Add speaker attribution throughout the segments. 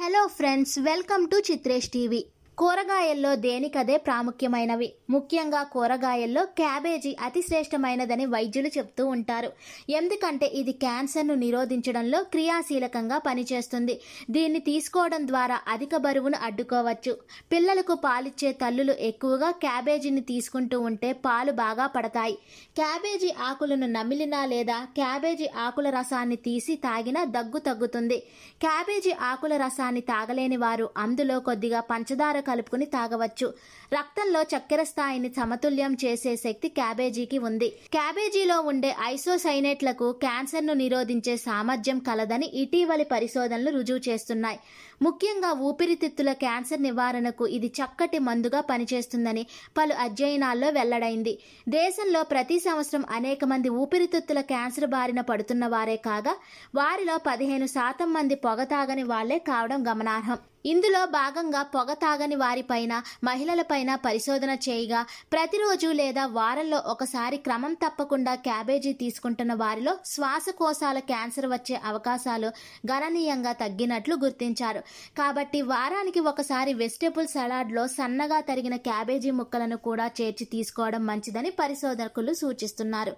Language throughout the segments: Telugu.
Speaker 1: hello friends welcome to Chitresh TV కూరగాయల్లో దేనికదే ప్రాముఖ్యమైనవి ముఖ్యంగా కూరగాయల్లో క్యాబేజీ అతి శ్రేష్టమైనదని వైద్యులు చెప్తూ ఉంటారు ఎందుకంటే ఇది క్యాన్సర్ను నిరోధించడంలో క్రియాశీలకంగా పనిచేస్తుంది దీన్ని తీసుకోవడం ద్వారా అధిక బరువును అడ్డుకోవచ్చు పిల్లలకు పాలిచ్చే తల్లులు ఎక్కువగా క్యాబేజీని తీసుకుంటూ ఉంటే పాలు బాగా పడతాయి క్యాబేజీ ఆకులను నమిలినా లేదా క్యాబేజీ ఆకుల రసాన్ని తీసి తాగినా దగ్గు తగ్గుతుంది క్యాబేజీ ఆకుల రసాన్ని తాగలేని వారు అందులో కొద్దిగా పంచదార కలుపుకుని తాగవచ్చు రక్తంలో చక్కెర స్థాయిని సమతుల్యం చేసే శక్తి క్యాబేజీకి ఉంది క్యాబేజీలో ఉండే ఐసోసైనేట్లకు క్యాన్సర్ను నిరోధించే సామర్థ్యం కలదని ఇటీవలి పరిశోధనలు రుజువు చేస్తున్నాయి ముఖ్యంగా ఊపిరితిత్తుల క్యాన్సర్ నివారణకు ఇది చక్కటి మందుగా పనిచేస్తుందని పలు అధ్యయనాల్లో వెల్లడైంది దేశంలో ప్రతి సంవత్సరం అనేక మంది ఊపిరితిత్తుల క్యాన్సర్ బారిన పడుతున్న వారే కాగా వారిలో పదిహేను శాతం మంది పొగ తాగని వాళ్లే కావడం గమనార్హం ఇందులో భాగంగా పొగ తాగని వారిపైన మహిళలపైన పరిశోధన చేయగా ప్రతిరోజు లేదా వారంలో ఒకసారి క్రమం తప్పకుండా క్యాబేజీ తీసుకుంటున్న వారిలో శ్వాసకోశాల క్యాన్సర్ వచ్చే అవకాశాలు గణనీయంగా తగ్గినట్లు గుర్తించారు కాబట్టి వారానికి ఒకసారి వెజిటేబుల్ సలాడ్లో సన్నగా తరిగిన క్యాబేజీ ముక్కలను కూడా చేర్చి తీసుకోవడం మంచిదని పరిశోధకులు సూచిస్తున్నారు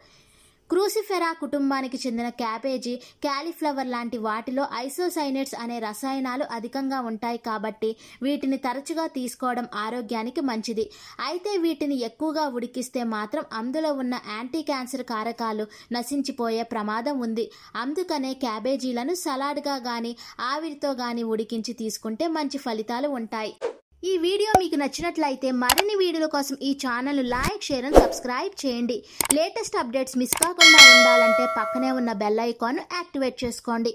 Speaker 1: క్రూసిఫెరా కుటుంబానికి చెందిన క్యాబేజీ క్యాలీఫ్లవర్ లాంటి వాటిలో ఐసోసైనెట్స్ అనే రసాయనాలు అధికంగా ఉంటాయి కాబట్టి వీటిని తరచుగా తీసుకోవడం ఆరోగ్యానికి మంచిది అయితే వీటిని ఎక్కువగా ఉడికిస్తే మాత్రం అందులో ఉన్న యాంటీ క్యాన్సర్ కారకాలు నశించిపోయే ప్రమాదం ఉంది అందుకనే క్యాబేజీలను సలాడ్గా గాని ఆవిరితో గాని ఉడికించి తీసుకుంటే మంచి ఫలితాలు ఉంటాయి ఈ వీడియో మీకు నచ్చినట్లయితే మరిన్ని వీడియోల కోసం ఈ channel like share and subscribe చేయండి లేటెస్ట్ అప్డేట్స్ మిస్ కాకుండా ఉండాలంటే పక్కనే ఉన్న బెల్ ఐకాన్ యాక్టివేట్ చేసుకోండి